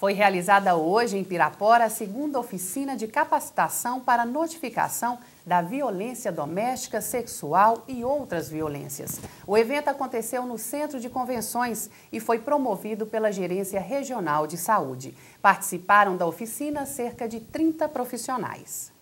Foi realizada hoje em Pirapora a segunda oficina de capacitação para notificação da violência doméstica, sexual e outras violências. O evento aconteceu no Centro de Convenções e foi promovido pela Gerência Regional de Saúde. Participaram da oficina cerca de 30 profissionais.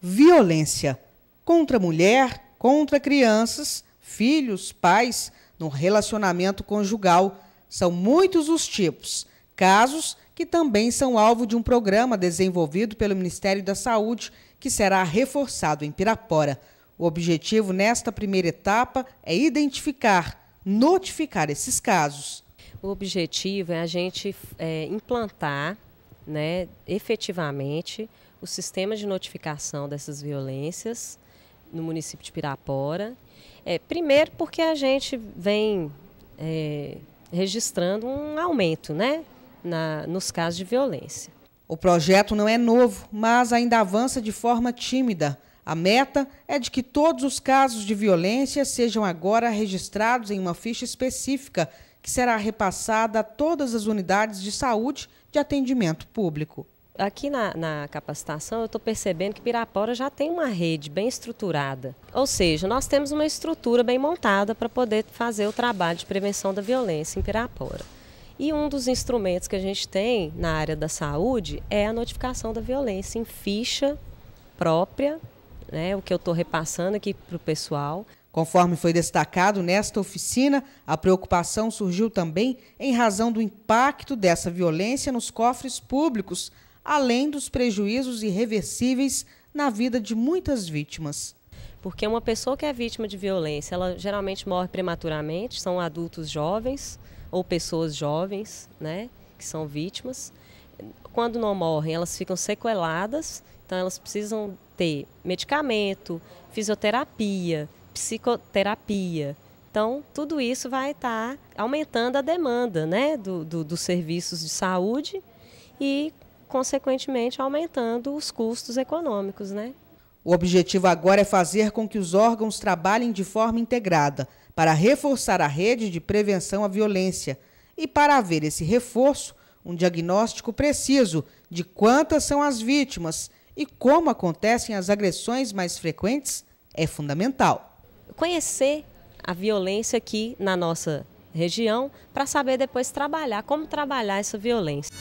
Violência contra mulher, contra crianças, filhos, pais, no relacionamento conjugal. São muitos os tipos Casos que também são alvo de um programa desenvolvido pelo Ministério da Saúde, que será reforçado em Pirapora. O objetivo nesta primeira etapa é identificar, notificar esses casos. O objetivo é a gente é, implantar né, efetivamente o sistema de notificação dessas violências no município de Pirapora. É, primeiro porque a gente vem é, registrando um aumento, né? na, nos casos de violência. O projeto não é novo, mas ainda avança de forma tímida. A meta é de que todos os casos de violência sejam agora registrados em uma ficha específica que será repassada a todas as unidades de saúde de atendimento público. Aqui na, na capacitação, eu estou percebendo que Pirapora já tem uma rede bem estruturada. Ou seja, nós temos uma estrutura bem montada para poder fazer o trabalho de prevenção da violência em Pirapora. E um dos instrumentos que a gente tem na área da saúde é a notificação da violência em ficha própria, né, o que eu estou repassando aqui para o pessoal. Conforme foi destacado nesta oficina, a preocupação surgiu também em razão do impacto dessa violência nos cofres públicos, além dos prejuízos irreversíveis na vida de muitas vítimas. Porque uma pessoa que é vítima de violência, ela geralmente morre prematuramente, são adultos jovens ou pessoas jovens, né, que são vítimas. Quando não morrem, elas ficam sequeladas, então elas precisam ter medicamento, fisioterapia, psicoterapia. Então, tudo isso vai estar tá aumentando a demanda né, do, do, dos serviços de saúde e, consequentemente, aumentando os custos econômicos. Né? O objetivo agora é fazer com que os órgãos trabalhem de forma integrada para reforçar a rede de prevenção à violência. E para haver esse reforço, um diagnóstico preciso de quantas são as vítimas e como acontecem as agressões mais frequentes é fundamental. Conhecer a violência aqui na nossa região para saber depois trabalhar, como trabalhar essa violência.